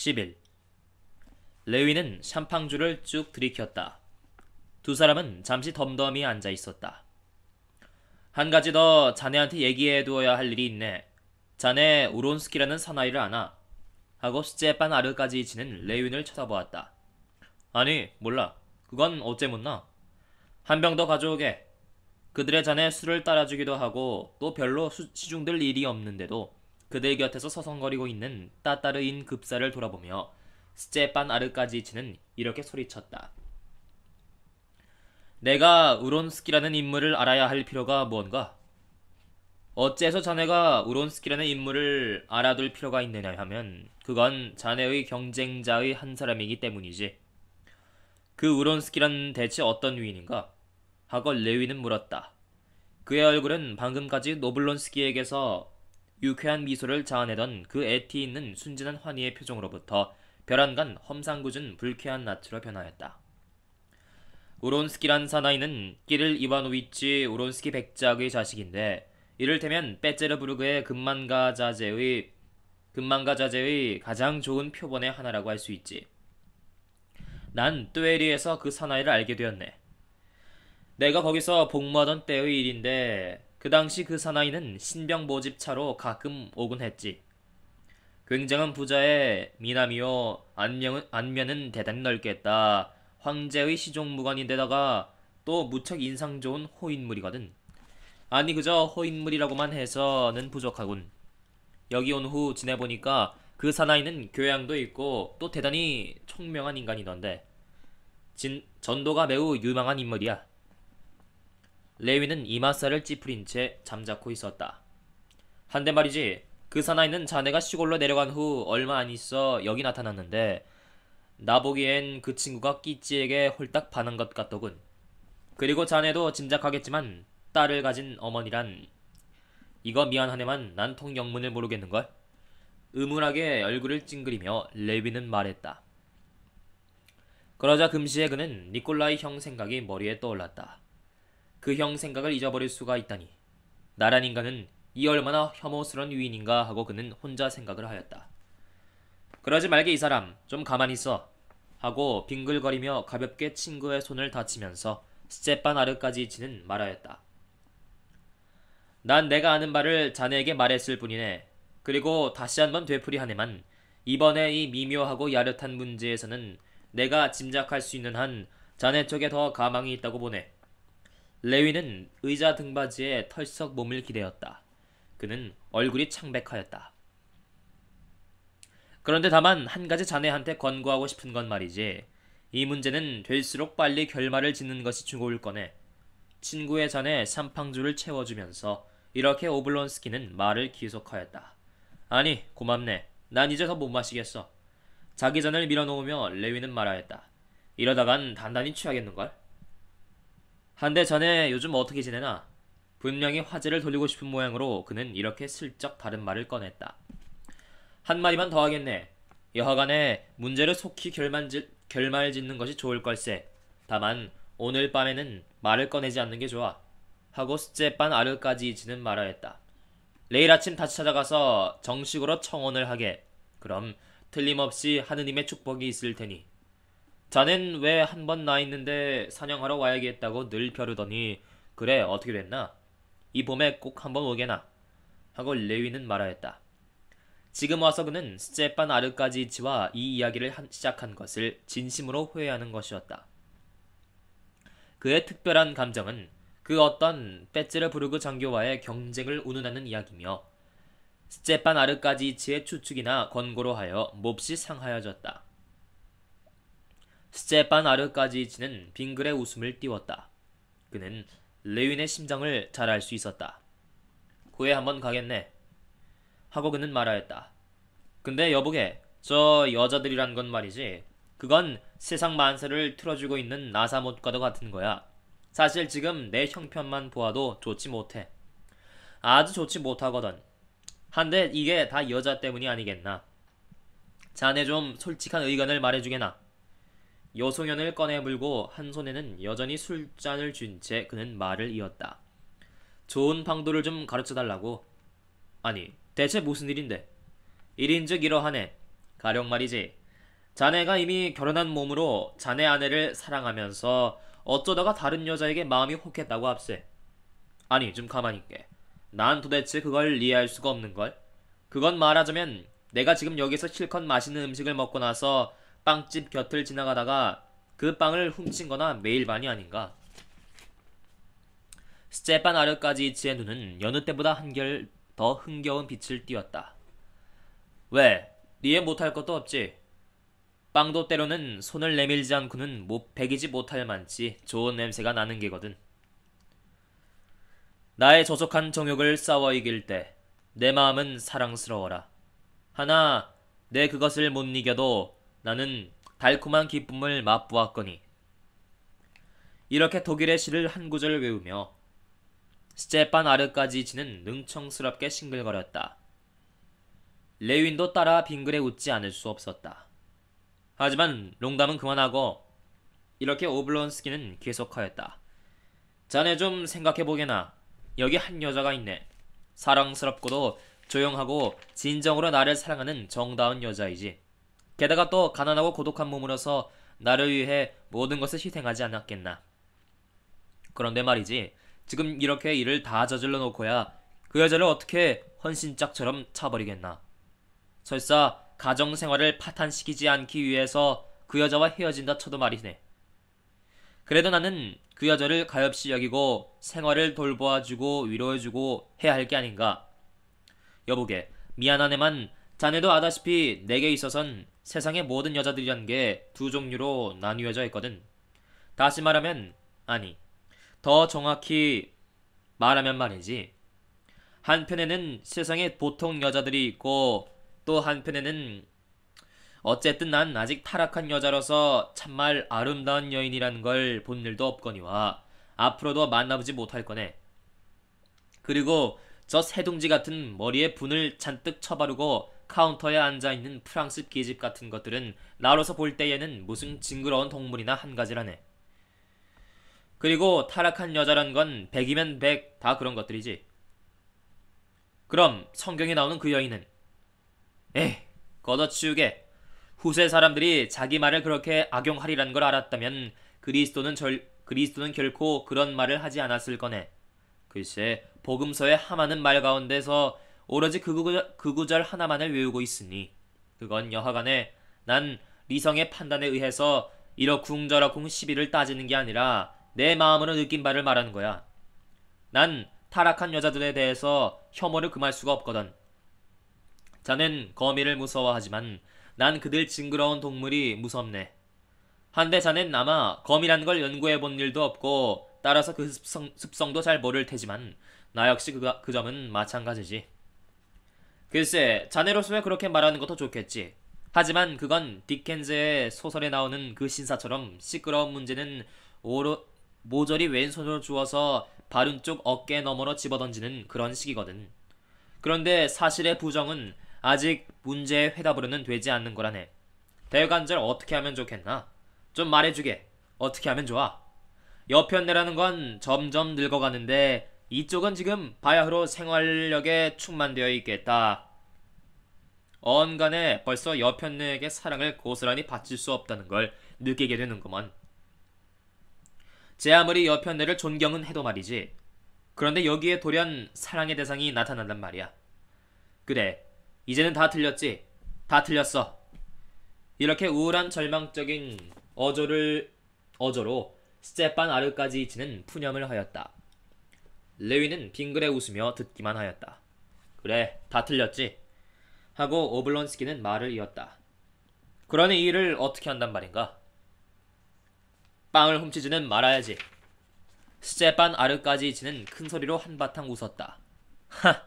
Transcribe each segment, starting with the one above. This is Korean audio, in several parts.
11. 레위는 샴팡주를 쭉 들이켰다. 두 사람은 잠시 덤덤히 앉아 있었다. 한 가지 더 자네한테 얘기해 두어야 할 일이 있네. 자네 우론스키라는 사나이를 아나? 하고 스제반 아르까지 지는 레윈을 쳐다보았다. 아니 몰라. 그건 어째 못나? 한 병 더 가져오게. 그들의 자네 술을 따라주기도 하고 또 별로 시중들 일이 없는데도 그들 곁에서 서성거리고 있는 따따르인 급사를 돌아보며 스제반 아르까지치는 이렇게 소리쳤다. 내가 우론스키라는 인물을 알아야 할 필요가 무언가? 어째서 자네가 우론스키라는 인물을 알아둘 필요가 있느냐 하면 그건 자네의 경쟁자의 한 사람이기 때문이지. 그 우론스키란 대체 어떤 위인인가? 하고 레위는 물었다. 그의 얼굴은 방금까지 노블론스키에게서 유쾌한 미소를 자아내던 그 애티 있는 순진한 환희의 표정으로부터 벼란간 험상궂은 불쾌한 나으로 변하였다. 우론스키란 사나이는 끼를 이바노위치 우론스키 백작의 자식인데 이를테면 빼제르부르그의 금만가 자제의 금만가 자제의 가장 좋은 표본의 하나라고 할 수 있지. 난 뚜에리에서 그 사나이를 알게 되었네. 내가 거기서 복무하던 때의 일인데 그 당시 그 사나이는 신병 모집차로 가끔 오곤 했지. 굉장한 부자의 미남이요. 안면은, 안면은 대단히 넓겠다. 황제의 시종무관인데다가 또 무척 인상 좋은 호인물이거든. 아니 그저 호인물이라고만 해서는 부족하군. 여기 온 후 지내보니까 그 사나이는 교양도 있고 또 대단히 총명한 인간이던데. 진, 전도가 매우 유망한 인물이야. 레위는 이마살을 찌푸린 채 잠자코 있었다. 한데 말이지 그 사나이는 자네가 시골로 내려간 후 얼마 안 있어 여기 나타났는데 나보기엔 그 친구가 끼찌에게 홀딱 반한 것 같더군. 그리고 자네도 짐작하겠지만 딸을 가진 어머니란 이거 미안하네만 난 통영문을 모르겠는걸? 의문하게 얼굴을 찡그리며 레비는 말했다. 그러자 금시에 그는 니콜라이 형 생각이 머리에 떠올랐다. 그형 생각을 잊어버릴 수가 있다니. 나란 인간은 이 얼마나 혐오스러운 위인인가 하고 그는 혼자 생각을 하였다. 그러지 말게 이 사람 좀 가만히 있어 하고 빙글거리며 가볍게 친구의 손을 다치면서 스테판 아르까지 지는 말하였다. 난 내가 아는 바를 자네에게 말했을 뿐이네. 그리고 다시 한번 되풀이하네만 이번에 이 미묘하고 야릇한 문제에서는 내가 짐작할 수 있는 한 자네 쪽에 더 가망이 있다고 보네. 레위는 의자 등받이에 털썩 몸을 기대었다. 그는 얼굴이 창백하였다. 그런데 다만 한 가지 자네한테 권고하고 싶은 건 말이지. 이 문제는 될수록 빨리 결말을 짓는 것이 중요일 거네. 친구의 잔에 샴팡주를 채워주면서 이렇게 오블론스키는 말을 계속하였다. 아니, 고맙네. 난 이제 더 못 마시겠어. 자기 잔을 밀어놓으며 레위는 말하였다. 이러다간 단단히 취하겠는걸? 한데 자네 요즘 어떻게 지내나? 분명히 화제를 돌리고 싶은 모양으로 그는 이렇게 슬쩍 다른 말을 꺼냈다. 한 마디만 더 하겠네. 여하간에 문제를 속히 결말짓, 결말 짓는 것이 좋을 걸세. 다만 오늘 밤에는 말을 꺼내지 않는 게 좋아. 하고 스제반 아르까지 지는 말아 했다. 내일 아침 다시 찾아가서 정식으로 청혼을 하게. 그럼 틀림없이 하느님의 축복이 있을 테니. 자넨 왜 한 번 나 있는데 사냥하러 와야겠다고 늘 벼르더니 그래 어떻게 됐나? 이 봄에 꼭 한 번 오게나 하고 레위는 말하였다. 지금 와서 그는 스테판 아르까지치와 이 이야기를 한, 시작한 것을 진심으로 후회하는 것이었다. 그의 특별한 감정은 그 어떤 빼찌르부르그 장교와의 경쟁을 운운하는 이야기며 스테판 아르까지치의 추측이나 권고로 하여 몹시 상하여졌다. 스테판 아르까지지는 빙글의 웃음을 띄웠다. 그는 레윈의 심정을 잘 알 수 있었다. 후에 한번 가겠네. 하고 그는 말하였다. 근데 여보게, 저 여자들이란 건 말이지. 그건 세상 만세를 틀어주고 있는 나사못과도 같은 거야. 사실 지금 내 형편만 보아도 좋지 못해. 아주 좋지 못하거든. 한데 이게 다 여자 때문이 아니겠나. 자네 좀 솔직한 의견을 말해주게나. 여송연을 꺼내 물고 한 손에는 여전히 술잔을 쥔 채 그는 말을 이었다. 좋은 방도를 좀 가르쳐 달라고. 아니, 대체 무슨 일인데? 일인즉 이러하네. 가령 말이지. 자네가 이미 결혼한 몸으로 자네 아내를 사랑하면서 어쩌다가 다른 여자에게 마음이 혹했다고 합세. 아니, 좀 가만히 있게. 난 도대체 그걸 이해할 수가 없는걸. 그건 말하자면 내가 지금 여기서 실컷 맛있는 음식을 먹고 나서 빵집 곁을 지나가다가 그 빵을 훔친 거나 매일반이 아닌가. 스테판 아래까지지치의 눈은 여느 때보다 한결 더 흥겨운 빛을 띄웠다. 왜? 니에 못할 것도 없지. 빵도 때로는 손을 내밀지 않고는 못베기지 못할 만치 좋은 냄새가 나는 게거든. 나의 저속한 정욕을 싸워 이길 때 내 마음은 사랑스러워라. 하나, 내 그것을 못 이겨도 나는 달콤한 기쁨을 맛보았거니. 이렇게 독일의 시를 한 구절 외우며 스테판 아르까지 지는 능청스럽게 싱글거렸다. 레윈도 따라 빙글에 웃지 않을 수 없었다. 하지만 롱담은 그만하고 이렇게 오블론스키는 계속하였다. 자네 좀 생각해보게나. 여기 한 여자가 있네. 사랑스럽고도 조용하고 진정으로 나를 사랑하는 정다운 여자이지. 게다가 또 가난하고 고독한 몸으로서 나를 위해 모든 것을 희생하지 않았겠나. 그런데 말이지. 지금 이렇게 일을 다 저질러 놓고야 그 여자를 어떻게 헌신짝처럼 차버리겠나. 설사 가정 생활을 파탄시키지 않기 위해서 그 여자와 헤어진다 쳐도 말이네. 그래도 나는 그 여자를 가엾이 여기고 생활을 돌보아주고 위로해주고 해야 할 게 아닌가. 여보게, 미안하네만 자네도 아다시피 내게 있어선 세상의 모든 여자들이란 게 두 종류로 나뉘어져 있거든. 다시 말하면, 아니, 더 정확히 말하면 말이지. 한편에는 세상에 보통 여자들이 있고, 또 한편에는 어쨌든 난 아직 타락한 여자로서 참말 아름다운 여인이라는 걸 본 일도 없거니와 앞으로도 만나보지 못할 거네. 그리고 저 새둥지 같은 머리에 분을 잔뜩 쳐바르고 카운터에 앉아 있는 프랑스 기집 같은 것들은 나로서 볼 때에는 무슨 징그러운 동물이나 한 가지라네. 그리고 타락한 여자란 건 백이면 백 다 그런 것들이지. 그럼 성경에 나오는 그 여인은 에이 걷어치우게 후세 사람들이 자기 말을 그렇게 악용하리란 걸 알았다면 그리스도는 절 그리스도는 결코 그런 말을 하지 않았을 거네. 글쎄 복음서에함하는말 가운데서 오로지 그 구절, 그 구절 하나만을 외우고 있으니 그건 여하간에 난 리성의 판단에 의해서 이러쿵 저러쿵 시비를 따지는 게 아니라 내 마음으로 느낀 바를 말하는 거야. 난 타락한 여자들에 대해서 혐오를 금할 수가 없거든. 자는 거미를 무서워하지만 난 그들 징그러운 동물이 무섭네. 한데 자넨 아마 거미라는 걸 연구해 본 일도 없고 따라서 그 습성, 습성도 잘 모를 테지만 나 역시 그, 그 점은 마찬가지지. 글쎄, 자네로서야 그렇게 말하는 것도 좋겠지. 하지만 그건 디켄즈의 소설에 나오는 그 신사처럼 시끄러운 문제는 오로, 모조리 왼손으로 주어서 바른 쪽 어깨 너머로 집어던지는 그런 식이거든. 그런데 사실의 부정은 아직 문제의 회답으로는 되지 않는 거라네. 대관절 어떻게 하면 좋겠나? 좀 말해주게. 어떻게 하면 좋아? 여편내라는건 점점 늙어가는데 이쪽은 지금 바야흐로 생활력에 충만되어 있겠다. 언간에 벌써 여편네에게 사랑을 고스란히 바칠 수 없다는 걸 느끼게 되는구먼. 제 아무리 여편네를 존경은 해도 말이지. 그런데 여기에 돌연 사랑의 대상이 나타난단 말이야. 그래, 이제는 다 틀렸지. 다 틀렸어. 이렇게 우울한 절망적인 어조를 어조로 스테판 아르까지 지는 푸념을 하였다. 레위는 빙그레 웃으며 듣기만 하였다. 그래, 다 틀렸지. 하고 오블론스키는 말을 이었다. 그러니 이 일을 어떻게 한단 말인가? 빵을 훔치지는 말아야지. 스테판 아르까지 지는 큰 소리로 한바탕 웃었다. 하,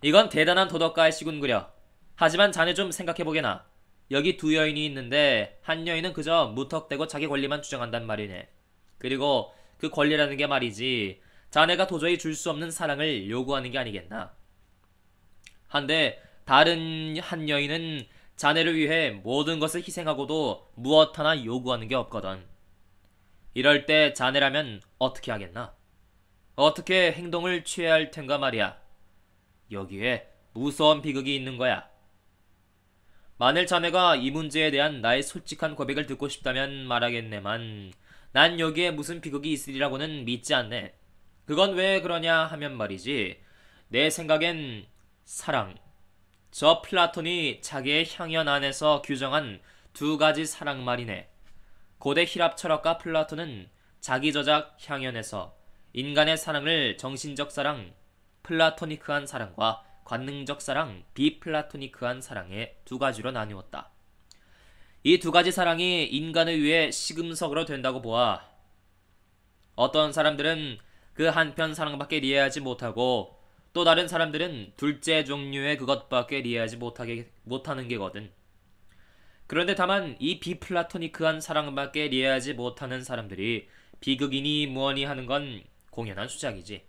이건 대단한 도덕가의 시군그려. 하지만 자네 좀 생각해보게나. 여기 두 여인이 있는데 한 여인은 그저 무턱대고 자기 권리만 주장한단 말이네. 그리고 그 권리라는 게 말이지 자네가 도저히 줄 수 없는 사랑을 요구하는 게 아니겠나. 한데 다른 한 여인은 자네를 위해 모든 것을 희생하고도 무엇 하나 요구하는 게 없거든. 이럴 때 자네라면 어떻게 하겠나? 어떻게 행동을 취해야 할 텐가 말이야. 여기에 무서운 비극이 있는 거야. 만일 자네가 이 문제에 대한 나의 솔직한 고백을 듣고 싶다면 말하겠네만 난 여기에 무슨 비극이 있으리라고는 믿지 않네. 그건 왜 그러냐 하면 말이지. 내 생각엔 사랑. 저 플라톤이 자기의 향연 안에서 규정한 두 가지 사랑 말이네. 고대 히랍 철학가 플라톤은 자기 저작 향연에서 인간의 사랑을 정신적 사랑, 플라토니크한 사랑과 관능적 사랑, 비플라토니크한 사랑의 두 가지로 나누었다. 이 두 가지 사랑이 인간을 위해 시금석으로 된다고 보아 어떤 사람들은 그 한편 사랑밖에 이해하지 못하고 또 다른 사람들은 둘째 종류의 그것밖에 이해하지 못하게, 못하는 게거든. 그런데 다만 이 비플라토니크한 사랑밖에 이해하지 못하는 사람들이 비극이니 무언이 하는 건 공연한 수작이지.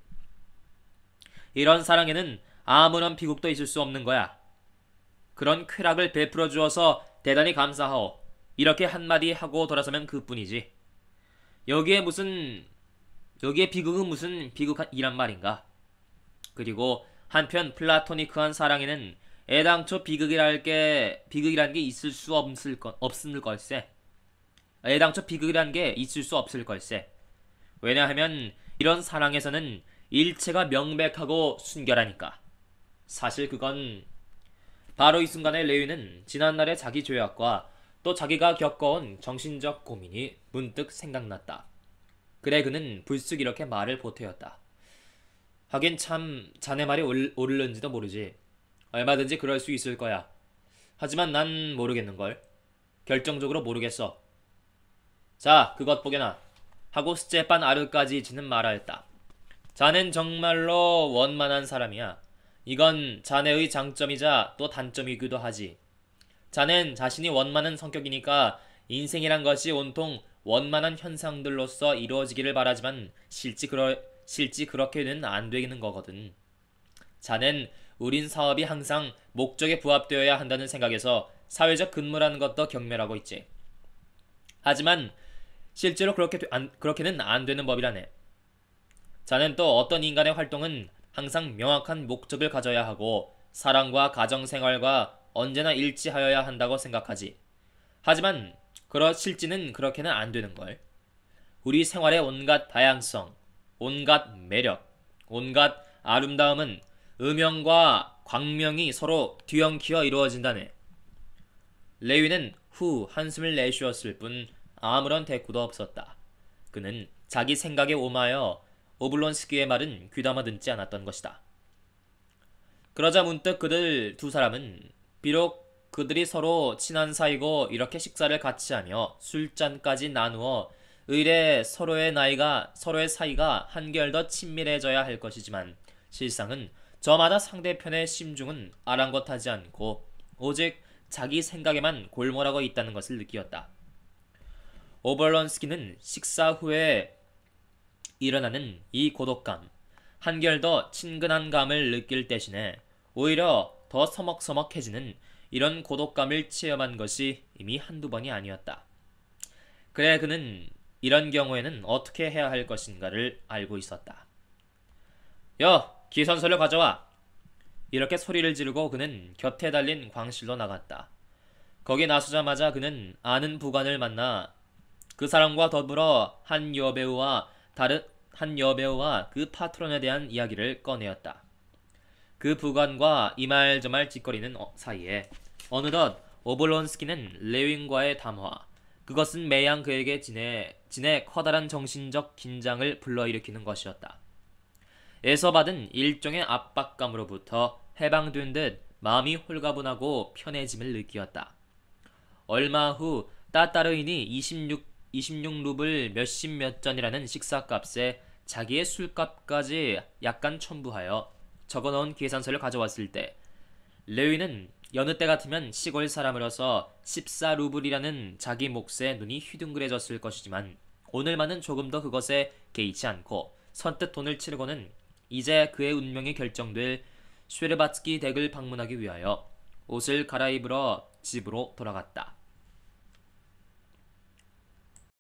이런 사랑에는 아무런 비극도 있을 수 없는 거야. 그런 쾌락을 베풀어 주어서 대단히 감사하오. 이렇게 한마디 하고 돌아서면 그뿐이지. 여기에 무슨 여기에 비극은 무슨 비극이란 말인가? 그리고 한편 플라토니크한 사랑에는 애당초 비극이랄 게 비극이란 게 있을 수 없을 것 없을 걸세. 애당초 비극이란 게 있을 수 없을 걸세. 왜냐하면 이런 사랑에서는 일체가 명백하고 순결하니까. 사실 그건 바로 이 순간에 레이는 지난날의 자기 죄악과 또 자기가 겪어온 정신적 고민이 문득 생각났다. 그래 그는 불쑥 이렇게 말을 보태었다. 하긴 참 자네 말이 옳을는지도 모르지. 얼마든지 그럴 수 있을 거야. 하지만 난 모르겠는걸. 결정적으로 모르겠어. 자, 그것 보게나. 하고 스제반 아르까지 지는 말하였다. 자넨 정말로 원만한 사람이야. 이건 자네의 장점이자 또 단점이기도 하지. 자넨 자신이 원만한 성격이니까 인생이란 것이 온통 원만한 현상들로서 이루어지기를 바라지만 실지, 그러, 실지 그렇게는 안 되는 거거든. 자넨 우린 사업이 항상 목적에 부합되어야 한다는 생각에서 사회적 근무라는 것도 경멸하고 있지. 하지만 실제로 그렇게 안, 그렇게는 안 되는 법이라네. 자는 또 어떤 인간의 활동은 항상 명확한 목적을 가져야 하고 사랑과 가정 생활과 언제나 일치하여야 한다고 생각하지. 하지만 그렇실지는 그렇게는 안 되는 걸. 우리 생활의 온갖 다양성, 온갖 매력, 온갖 아름다움은 음영과 광명이 서로 뒤엉키어 이루어진다네. 레위는 후 한숨을 내쉬었을 뿐 아무런 대꾸도 없었다. 그는 자기 생각에 오마여 오블론스키의 말은 귀담아 듣지 않았던 것이다. 그러자 문득 그들 두 사람은 비록 그들이 서로 친한 사이고 이렇게 식사를 같이 하며 술잔까지 나누어 의례 서로의 나이가 서로의 사이가 한결 더 친밀해져야 할 것이지만 실상은 저마다 상대편의 심중은 아랑곳하지 않고 오직 자기 생각에만 골몰하고 있다는 것을 느끼었다. 오벌런스키는 식사 후에 일어나는 이 고독감, 한결 더 친근한 감을 느낄 대신에 오히려 더 서먹서먹해지는 이런 고독감을 체험한 것이 이미 한두 번이 아니었다. 그래 그는 이런 경우에는 어떻게 해야 할 것인가를 알고 있었다. 여, 기선서를 가져와. 이렇게 소리를 지르고 그는 곁에 달린 광실로 나갔다. 거기 나서자마자 그는 아는 부관을 만나 그 사람과 더불어 한 여배우와 다른 한 여배우와 그 파트론에 대한 이야기를 꺼내었다. 그 부관과 이말저말 짓거리는 어, 사이에 어느덧 오블론스키는 레윈과의 담화, 그것은 매양 그에게 지내, 지내 커다란 정신적 긴장을 불러일으키는 것이었다. 에서 받은 일종의 압박감으로부터 해방된 듯 마음이 홀가분하고 편해짐을 느끼었다. 얼마 후 따따르인이 26, 26루블 몇십 몇전이라는 식사값에 자기의 술값까지 약간 첨부하여 적어놓은 계산서를 가져왔을 때 레위는 여느 때 같으면 시골 사람으로서 14루블이라는 자기 몫에 눈이 휘둥그레졌을 것이지만 오늘만은 조금 더 그것에 개의치 않고 선뜻 돈을 치르고는 이제 그의 운명이 결정될 슈레바츠키 댁을 방문하기 위하여 옷을 갈아입으러 집으로 돌아갔다.